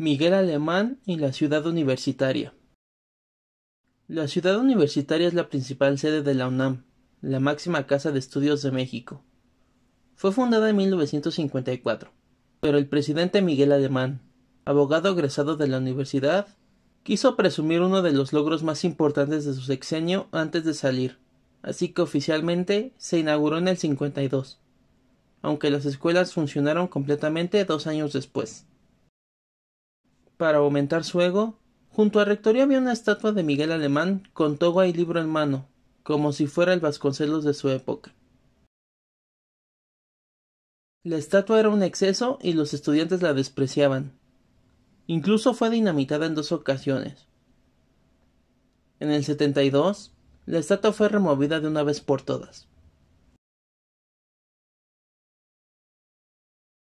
Miguel Alemán y la Ciudad Universitaria. La Ciudad Universitaria es la principal sede de la UNAM, la máxima casa de estudios de México. Fue fundada en 1954, pero el presidente Miguel Alemán, abogado egresado de la universidad, quiso presumir uno de los logros más importantes de su sexenio antes de salir, así que oficialmente se inauguró en el 52, aunque las escuelas funcionaron completamente dos años después para aumentar su ego, junto a Rectoría había una estatua de Miguel Alemán con toga y libro en mano, como si fuera el Vasconcelos de su época. La estatua era un exceso y los estudiantes la despreciaban. Incluso fue dinamitada en dos ocasiones. En el 72, la estatua fue removida de una vez por todas.